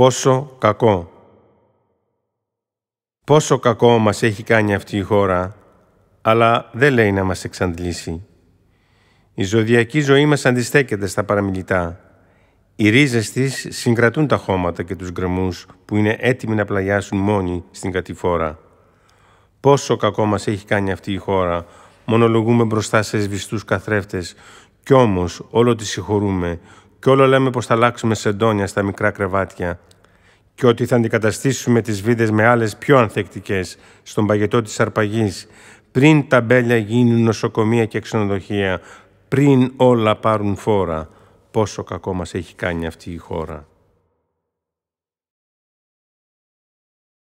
Πόσο κακό. Πόσο κακό μας έχει κάνει αυτή η χώρα, αλλά δεν λέει να μας εξαντλήσει. Η ζωδιακή ζωή μας αντιστέκεται στα παραμιλητά. Οι ρίζες της συγκρατούν τα χώματα και τους γκρεμούς που είναι έτοιμοι να πλαγιάσουν μόνοι στην κατηφόρα. Πόσο κακό μας έχει κάνει αυτή η χώρα. Μονολογούμε μπροστά σε σβηστούς καθρέφτες. Κι όμως όλο τη συγχωρούμε. Κι όλο λέμε πως θα αλλάξουμε σεντόνια στα μικρά κρεβάτια και ότι θα αντικαταστήσουμε τις βίδες με άλλες πιο ανθεκτικές στον παγετό της αρπαγής, πριν τα μπέλια γίνουν νοσοκομεία και ξενοδοχεία, πριν όλα πάρουν φόρα, πόσο κακό μας έχει κάνει αυτή η χώρα.